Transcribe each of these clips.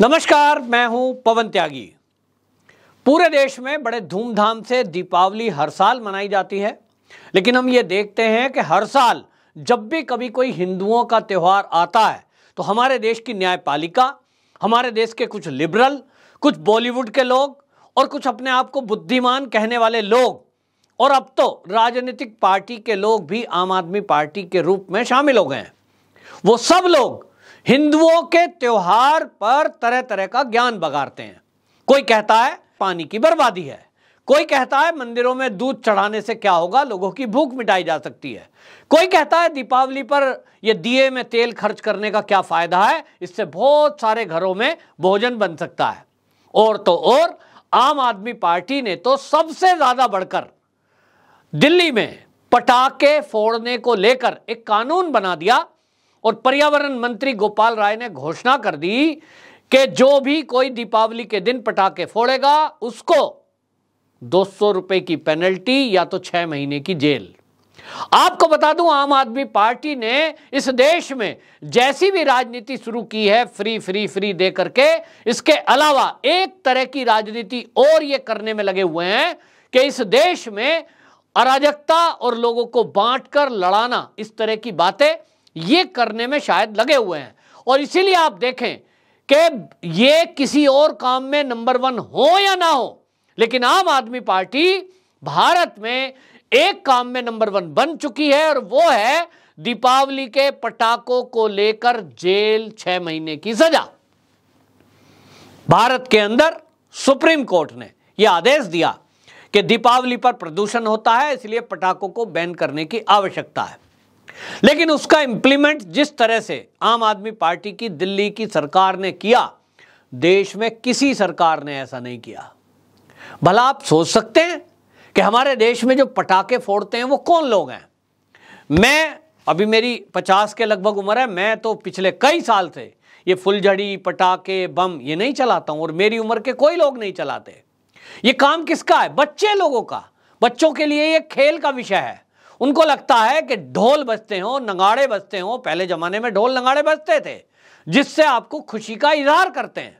नमस्कार मैं हूं पवन त्यागी पूरे देश में बड़े धूमधाम से दीपावली हर साल मनाई जाती है लेकिन हम ये देखते हैं कि हर साल जब भी कभी कोई हिंदुओं का त्यौहार आता है तो हमारे देश की न्यायपालिका हमारे देश के कुछ लिबरल कुछ बॉलीवुड के लोग और कुछ अपने आप को बुद्धिमान कहने वाले लोग और अब तो राजनीतिक पार्टी के लोग भी आम आदमी पार्टी के रूप में शामिल हो गए हैं वो सब लोग हिंदुओं के त्योहार पर तरह तरह का ज्ञान बगाड़ते हैं कोई कहता है पानी की बर्बादी है कोई कहता है मंदिरों में दूध चढ़ाने से क्या होगा लोगों की भूख मिटाई जा सकती है कोई कहता है दीपावली पर यह दिए में तेल खर्च करने का क्या फायदा है इससे बहुत सारे घरों में भोजन बन सकता है और तो और आम आदमी पार्टी ने तो सबसे ज्यादा बढ़कर दिल्ली में पटाखे फोड़ने को लेकर एक कानून बना दिया और पर्यावरण मंत्री गोपाल राय ने घोषणा कर दी कि जो भी कोई दीपावली के दिन पटाखे फोड़ेगा उसको दो सौ रुपए की पेनल्टी या तो छह महीने की जेल आपको बता दूं आम आदमी पार्टी ने इस देश में जैसी भी राजनीति शुरू की है फ्री फ्री फ्री दे करके इसके अलावा एक तरह की राजनीति और ये करने में लगे हुए हैं कि इस देश में अराजकता और लोगों को बांटकर लड़ाना इस तरह की बातें ये करने में शायद लगे हुए हैं और इसीलिए आप देखें कि ये किसी और काम में नंबर वन हो या ना हो लेकिन आम आदमी पार्टी भारत में एक काम में नंबर वन बन चुकी है और वो है दीपावली के पटाखों को लेकर जेल छह महीने की सजा भारत के अंदर सुप्रीम कोर्ट ने यह आदेश दिया कि दीपावली पर प्रदूषण होता है इसलिए पटाखों को बैन करने की आवश्यकता है लेकिन उसका इंप्लीमेंट जिस तरह से आम आदमी पार्टी की दिल्ली की सरकार ने किया देश में किसी सरकार ने ऐसा नहीं किया भला आप सोच सकते हैं कि हमारे देश में जो पटाखे फोड़ते हैं वो कौन लोग हैं मैं अभी मेरी पचास के लगभग उम्र है मैं तो पिछले कई साल से ये फुलझड़ी पटाखे बम ये नहीं चलाता हूं और मेरी उम्र के कोई लोग नहीं चलाते ये काम किसका है बच्चे लोगों का बच्चों के लिए ये खेल का विषय है उनको लगता है कि ढोल बजते हो नगाड़े बजते हो पहले ज़माने में ढोल नगाड़े बजते थे जिससे आपको खुशी का इजहार करते हैं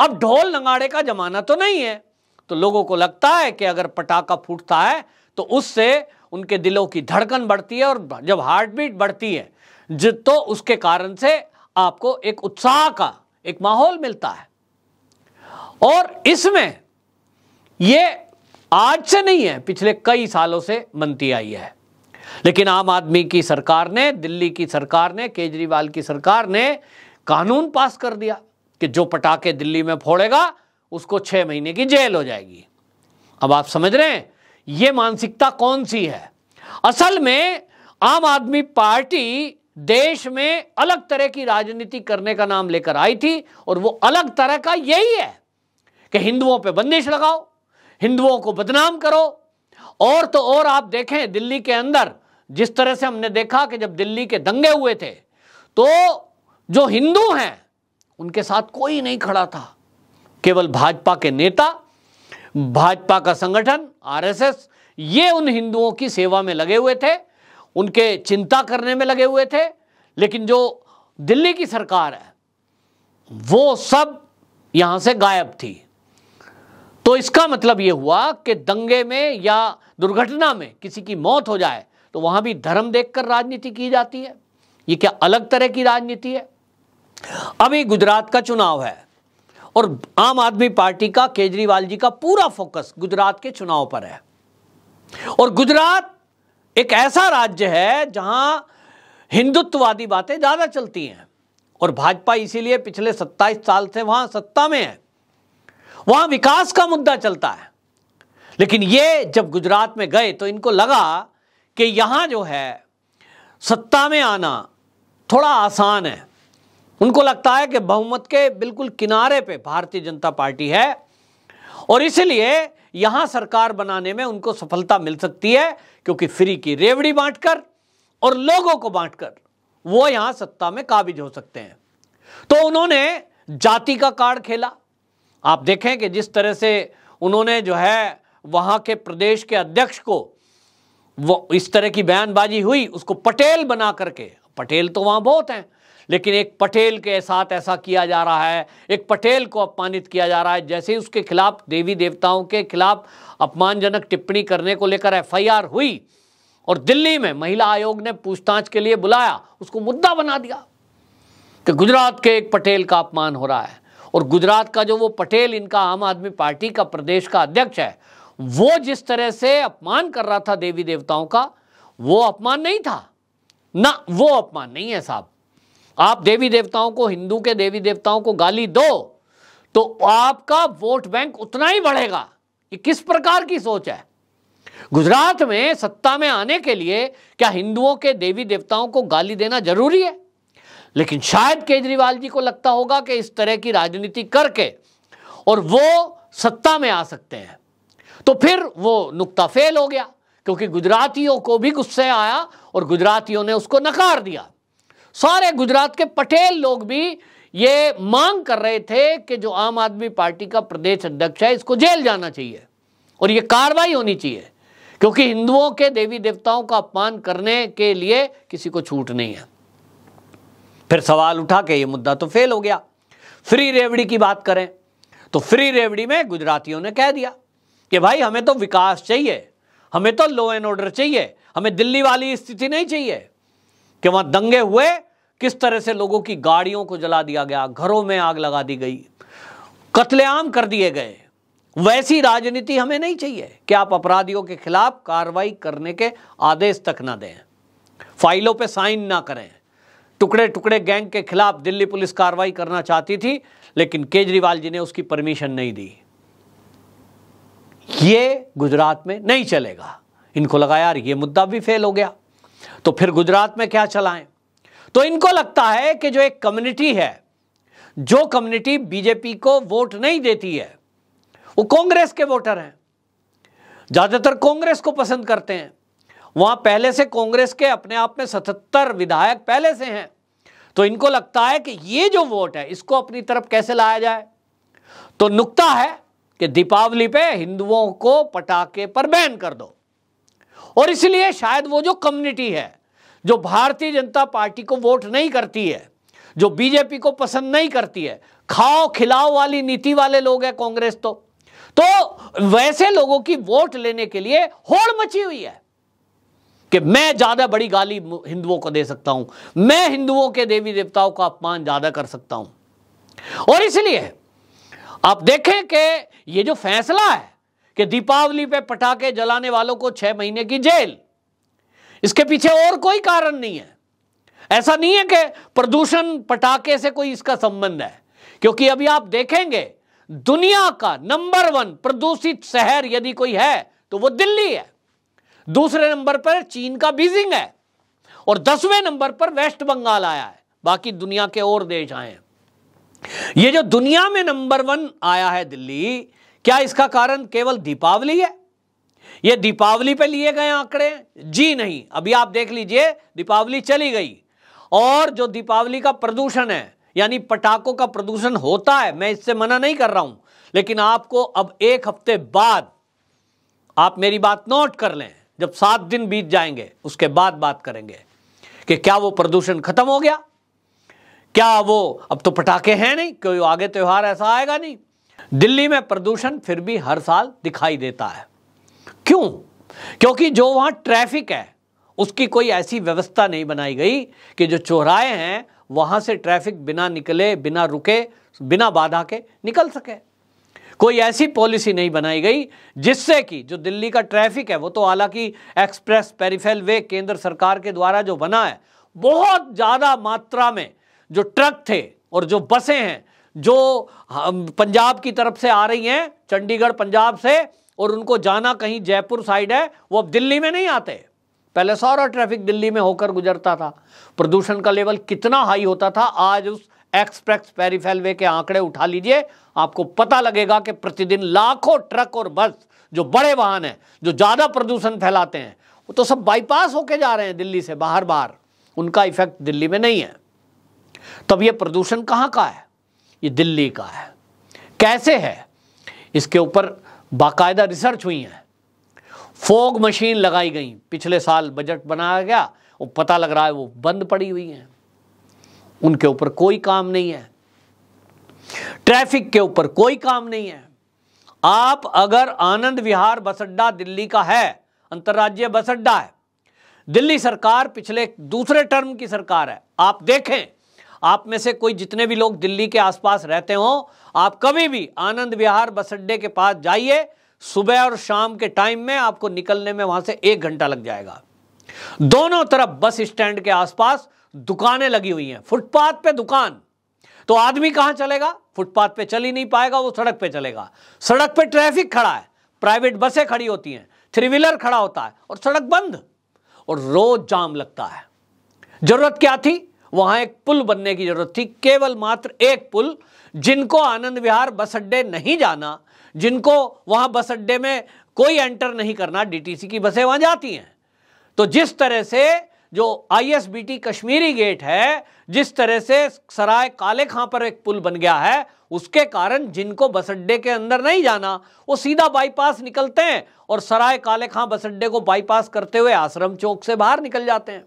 अब ढोल नगाड़े का ज़माना तो नहीं है तो लोगों को लगता है कि अगर पटाखा फूटता है तो उससे उनके दिलों की धड़कन बढ़ती है और जब हार्ट बीट बढ़ती है तो उसके कारण से आपको एक उत्साह का एक माहौल मिलता है और इसमें यह आज से नहीं है पिछले कई सालों से बनती आई है लेकिन आम आदमी की सरकार ने दिल्ली की सरकार ने केजरीवाल की सरकार ने कानून पास कर दिया कि जो पटाखे दिल्ली में फोड़ेगा उसको छह महीने की जेल हो जाएगी अब आप समझ रहे हैं यह मानसिकता कौन सी है असल में आम आदमी पार्टी देश में अलग तरह की राजनीति करने का नाम लेकर आई थी और वो अलग तरह का यही है कि हिंदुओं पे बंदिश लगाओ हिंदुओं को बदनाम करो और तो और आप देखें दिल्ली के अंदर जिस तरह से हमने देखा कि जब दिल्ली के दंगे हुए थे तो जो हिंदू हैं उनके साथ कोई नहीं खड़ा था केवल भाजपा के नेता भाजपा का संगठन आरएसएस ये उन हिंदुओं की सेवा में लगे हुए थे उनके चिंता करने में लगे हुए थे लेकिन जो दिल्ली की सरकार है वो सब यहां से गायब थी तो इसका मतलब ये हुआ कि दंगे में या दुर्घटना में किसी की मौत हो जाए तो वहां भी धर्म देखकर राजनीति की जाती है ये क्या अलग तरह की राजनीति है अभी गुजरात का चुनाव है और आम आदमी पार्टी का केजरीवाल जी का पूरा फोकस गुजरात के चुनाव पर है और गुजरात एक ऐसा राज्य है जहां हिंदुत्ववादी बातें ज़्यादा चलती हैं और भाजपा इसीलिए पिछले 27 साल से वहां सत्ता में है वहां विकास का मुद्दा चलता है लेकिन ये जब गुजरात में गए तो इनको लगा कि यहाँ जो है सत्ता में आना थोड़ा आसान है उनको लगता है कि बहुमत के बिल्कुल किनारे पे भारतीय जनता पार्टी है और इसलिए यहाँ सरकार बनाने में उनको सफलता मिल सकती है क्योंकि फ्री की रेवड़ी बांटकर और लोगों को बांटकर वो यहाँ सत्ता में काबिज हो सकते हैं तो उन्होंने जाति का कार्ड खेला आप देखें कि जिस तरह से उन्होंने जो है वहां के प्रदेश के अध्यक्ष को वो इस तरह की बयानबाजी हुई उसको पटेल बना करके पटेल तो वहाँ बहुत हैं लेकिन एक पटेल के साथ ऐसा किया जा रहा है एक पटेल को अपमानित किया जा रहा है जैसे ही उसके खिलाफ देवी देवताओं के खिलाफ अपमानजनक टिप्पणी करने को लेकर एफआईआर हुई और दिल्ली में महिला आयोग ने पूछताछ के लिए बुलाया उसको मुद्दा बना दिया कि गुजरात के एक पटेल का अपमान हो रहा है और गुजरात का जो वो पटेल इनका आम आदमी पार्टी का प्रदेश का अध्यक्ष है वो जिस तरह से अपमान कर रहा था देवी देवताओं का वो अपमान नहीं था ना वो अपमान नहीं है साहब आप देवी देवताओं को हिंदू के देवी देवताओं को गाली दो तो आपका वोट बैंक उतना ही बढ़ेगा ये किस प्रकार की सोच है गुजरात में सत्ता में आने के लिए क्या हिंदुओं के देवी देवताओं को गाली देना जरूरी है लेकिन शायद केजरीवाल जी को लगता होगा कि इस तरह की राजनीति करके और वो सत्ता में आ सकते हैं तो फिर वो नुकता फेल हो गया क्योंकि गुजरातियों को भी गुस्से आया और गुजरातियों ने उसको नकार दिया सारे गुजरात के पटेल लोग भी ये मांग कर रहे थे कि जो आम आदमी पार्टी का प्रदेश अध्यक्ष है इसको जेल जाना चाहिए और ये कार्रवाई होनी चाहिए क्योंकि हिंदुओं के देवी देवताओं का अपमान करने के लिए किसी को छूट नहीं है फिर सवाल उठा के ये मुद्दा तो फेल हो गया फ्री रेवड़ी की बात करें तो फ्री रेवड़ी में गुजरातियों ने कह दिया कि भाई हमें तो विकास चाहिए हमें तो लॉ एंड ऑर्डर चाहिए हमें दिल्ली वाली स्थिति नहीं चाहिए कि वहां दंगे हुए किस तरह से लोगों की गाड़ियों को जला दिया गया घरों में आग लगा दी गई कत्लेआम कर दिए गए वैसी राजनीति हमें नहीं चाहिए कि आप अपराधियों के खिलाफ कार्रवाई करने के आदेश तक ना दें फाइलों पे साइन ना करें टुकड़े टुकड़े गैंग के खिलाफ दिल्ली पुलिस कार्रवाई करना चाहती थी लेकिन केजरीवाल जी ने उसकी परमिशन नहीं दी ये गुजरात में नहीं चलेगा इनको लगा यार ये मुद्दा भी फेल हो गया तो फिर गुजरात में क्या चलाएं तो इनको लगता है कि जो एक कम्युनिटी है जो कम्युनिटी बीजेपी को वोट नहीं देती है वो कांग्रेस के वोटर हैं ज़्यादातर कांग्रेस को पसंद करते हैं वहां पहले से कांग्रेस के अपने आप में सतहत्तर विधायक पहले से हैं तो इनको लगता है कि ये जो वोट है इसको अपनी तरफ कैसे लाया जाए तो नुकता है कि दीपावली पे हिंदुओं को पटाखे पर बैन कर दो और इसलिए शायद वो जो कम्युनिटी है जो भारतीय जनता पार्टी को वोट नहीं करती है जो बीजेपी को पसंद नहीं करती है खाओ खिलाओ वाली नीति वाले लोग हैं कांग्रेस तो तो वैसे लोगों की वोट लेने के लिए होड़ मची हुई है कि मैं ज्यादा बड़ी गाली हिंदुओं को दे सकता हूं मैं हिंदुओं के देवी देवताओं का अपमान ज्यादा कर सकता हूं और इसलिए आप देखें कि ये जो फैसला है कि दीपावली पे पटाखे जलाने वालों को छह महीने की जेल इसके पीछे और कोई कारण नहीं है ऐसा नहीं है कि प्रदूषण पटाखे से कोई इसका संबंध है क्योंकि अभी आप देखेंगे दुनिया का नंबर वन प्रदूषित शहर यदि कोई है तो वो दिल्ली है दूसरे नंबर पर चीन का बीजिंग है और दसवें नंबर पर वेस्ट बंगाल आया है बाकी दुनिया के और देश आए हैं ये जो दुनिया में नंबर वन आया है दिल्ली क्या इसका कारण केवल दीपावली है ये दीपावली पे लिए गए आंकड़े जी नहीं अभी आप देख लीजिए दीपावली चली गई और जो दीपावली का प्रदूषण है यानी पटाखों का प्रदूषण होता है मैं इससे मना नहीं कर रहा हूं लेकिन आपको अब एक हफ्ते बाद आप मेरी बात नोट कर लें जब सात दिन बीत जाएंगे उसके बाद बात करेंगे कि क्या वो प्रदूषण खत्म हो गया क्या वो अब तो पटाखे हैं नहीं क्यों आगे त्यौहार ऐसा आएगा नहीं दिल्ली में प्रदूषण फिर भी हर साल दिखाई देता है क्यों क्योंकि जो वहां ट्रैफिक है उसकी कोई ऐसी व्यवस्था नहीं बनाई गई कि जो चौराहे हैं वहां से ट्रैफिक बिना निकले बिना रुके बिना बाधा के निकल सके कोई ऐसी पॉलिसी नहीं बनाई गई जिससे कि जो दिल्ली का ट्रैफिक है वो तो हालांकि एक्सप्रेस पेरिफेल वे केंद्र सरकार के द्वारा जो बना है बहुत ज़्यादा मात्रा में जो ट्रक थे और जो बसें हैं जो पंजाब की तरफ से आ रही हैं चंडीगढ़ पंजाब से और उनको जाना कहीं जयपुर साइड है वो अब दिल्ली में नहीं आते पहले सारा ट्रैफिक दिल्ली में होकर गुजरता था प्रदूषण का लेवल कितना हाई होता था आज उस एक्सप्रेस पेरीफेलवे के आंकड़े उठा लीजिए आपको पता लगेगा कि प्रतिदिन लाखों ट्रक और बस जो बड़े वाहन हैं जो ज़्यादा प्रदूषण फैलाते हैं वो तो सब बाईपास होके जा रहे हैं दिल्ली से बाहर बाहर उनका इफेक्ट दिल्ली में नहीं है तब ये प्रदूषण कहाँ का है ये दिल्ली का है कैसे है इसके ऊपर बाकायदा रिसर्च हुई है फोग मशीन लगाई गई पिछले साल बजट बनाया गया वो पता लग रहा है वो बंद पड़ी हुई हैं उनके ऊपर कोई काम नहीं है ट्रैफिक के ऊपर कोई काम नहीं है आप अगर आनंद विहार बस अड्डा दिल्ली का है अंतर्राज्यीय बस अड्डा है दिल्ली सरकार पिछले दूसरे टर्म की सरकार है आप देखें आप में से कोई जितने भी लोग दिल्ली के आसपास रहते हो आप कभी भी आनंद विहार बस अड्डे के पास जाइए सुबह और शाम के टाइम में आपको निकलने में वहां से एक घंटा लग जाएगा दोनों तरफ बस स्टैंड के आसपास दुकानें लगी हुई हैं फुटपाथ पे दुकान तो आदमी कहां चलेगा फुटपाथ पे चल ही नहीं पाएगा वो सड़क पे चलेगा सड़क पे ट्रैफिक खड़ा है प्राइवेट बसें खड़ी होती हैं थ्री व्हीलर खड़ा होता है और सड़क बंद और रोज जाम लगता है जरूरत क्या थी वहां एक पुल बनने की जरूरत थी केवल मात्र एक पुल जिनको आनंद विहार बस अड्डे नहीं जाना जिनको वहां बस अड्डे में कोई एंटर नहीं करना डीटीसी की बसें वहां जाती हैं तो जिस तरह से जो आईएसबीटी कश्मीरी गेट है जिस तरह से सराय काले खां पर एक पुल बन गया है उसके कारण जिनको बस अड्डे के अंदर नहीं जाना वो सीधा बाईपास निकलते हैं और सराय काले खां बस अड्डे को बाईपास करते हुए आश्रम चौक से बाहर निकल जाते हैं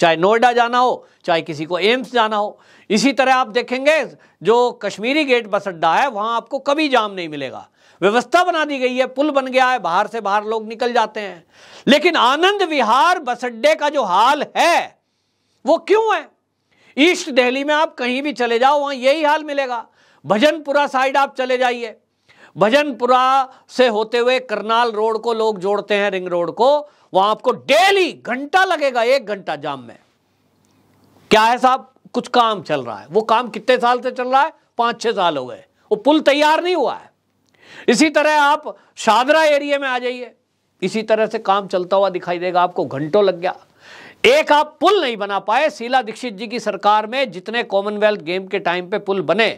चाहे नोएडा जाना हो चाहे किसी को एम्स जाना हो इसी तरह आप देखेंगे जो कश्मीरी गेट बस अड्डा है वहाँ आपको कभी जाम नहीं मिलेगा व्यवस्था बना दी गई है पुल बन गया है बाहर से बाहर लोग निकल जाते हैं लेकिन आनंद विहार बस अड्डे का जो हाल है वो क्यों है ईस्ट दिल्ली में आप कहीं भी चले जाओ वहाँ यही हाल मिलेगा भजनपुरा साइड आप चले जाइए भजनपुरा से होते हुए करनाल रोड को लोग जोड़ते हैं रिंग रोड को वहां आपको डेली घंटा लगेगा एक घंटा जाम में क्या है साहब कुछ काम चल रहा है वो काम कितने साल से चल रहा है पांच छह साल हो गए वो पुल तैयार नहीं हुआ है इसी तरह आप शादरा एरिया में आ जाइए इसी तरह से काम चलता हुआ दिखाई देगा आपको घंटों लग गया एक आप पुल नहीं बना पाए शीला दीक्षित जी की सरकार में जितने कॉमनवेल्थ गेम के टाइम पे पुल बने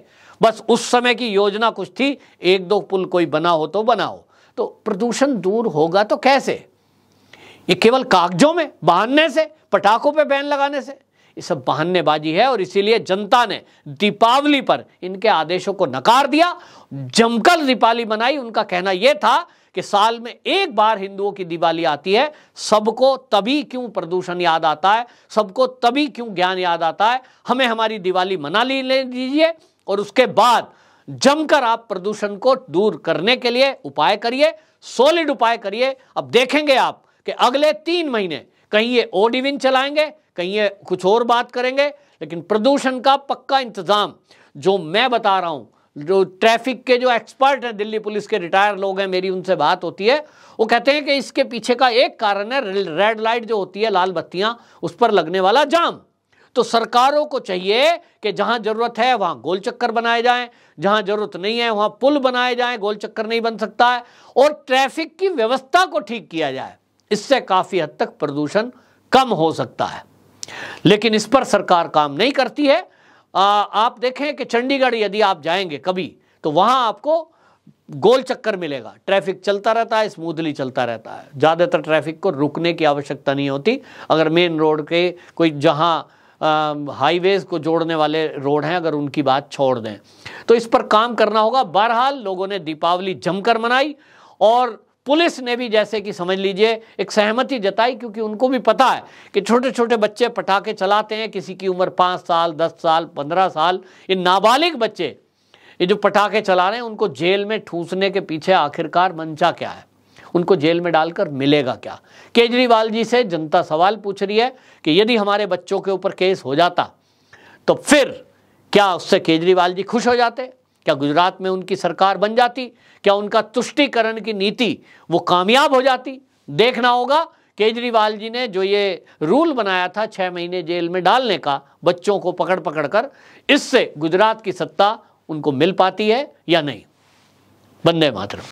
बस उस समय की योजना कुछ थी एक दो पुल कोई बना हो तो बना हो तो प्रदूषण दूर होगा तो कैसे ये केवल कागजों में बहनने से पटाखों पे बैन लगाने से ये सब बहानेबाजी है और इसीलिए जनता ने दीपावली पर इनके आदेशों को नकार दिया जमकर दीपावली मनाई उनका कहना यह था कि साल में एक बार हिंदुओं की दिवाली आती है सबको तभी क्यों प्रदूषण याद आता है सबको तभी क्यों ज्ञान याद आता है हमें हमारी दिवाली मना ले दीजिए और उसके बाद जमकर आप प्रदूषण को दूर करने के लिए उपाय करिए सॉलिड उपाय करिए अब देखेंगे आप कि अगले तीन महीने कहीं ये ओडिविन चलाएंगे कहीं ये कुछ और बात करेंगे लेकिन प्रदूषण का पक्का इंतज़ाम जो मैं बता रहा हूं जो ट्रैफिक के जो एक्सपर्ट हैं दिल्ली पुलिस के रिटायर लोग हैं मेरी उनसे बात होती है वो कहते हैं कि इसके पीछे का एक कारण है रेड लाइट जो होती है लाल बत्तियां उस पर लगने वाला जाम तो सरकारों को चाहिए कि जहां जरूरत है वहां गोल चक्कर बनाए जाएं जहां जरूरत नहीं है वहां पुल बनाए जाएं गोल चक्कर नहीं बन सकता है और ट्रैफिक की व्यवस्था को ठीक किया जाए इससे काफ़ी हद तक प्रदूषण कम हो सकता है लेकिन इस पर सरकार काम नहीं करती है आ, आप देखें कि चंडीगढ़ यदि आप जाएंगे कभी तो वहाँ आपको गोल चक्कर मिलेगा ट्रैफिक चलता रहता है स्मूथली चलता रहता है ज़्यादातर ट्रैफिक को रुकने की आवश्यकता नहीं होती अगर मेन रोड के कोई जहाँ हाईवेज को जोड़ने वाले रोड हैं अगर उनकी बात छोड़ दें तो इस पर काम करना होगा बहरहाल लोगों ने दीपावली जमकर मनाई और पुलिस ने भी जैसे कि समझ लीजिए एक सहमति जताई क्योंकि उनको भी पता है कि छोटे छोटे बच्चे पटाखे चलाते हैं किसी की उम्र पाँच साल दस साल पंद्रह साल ये नाबालिग बच्चे ये जो पटाखे चला रहे हैं उनको जेल में ठूसने के पीछे आखिरकार मंचा क्या है उनको जेल में डालकर मिलेगा क्या केजरीवाल जी से जनता सवाल पूछ रही है कि यदि हमारे बच्चों के ऊपर केस हो जाता तो फिर क्या उससे केजरीवाल जी खुश हो जाते क्या गुजरात में उनकी सरकार बन जाती क्या उनका तुष्टिकरण की नीति वो कामयाब हो जाती देखना होगा केजरीवाल जी ने जो ये रूल बनाया था छः महीने जेल में डालने का बच्चों को पकड़ पकड़ कर इससे गुजरात की सत्ता उनको मिल पाती है या नहीं बंदे मातरम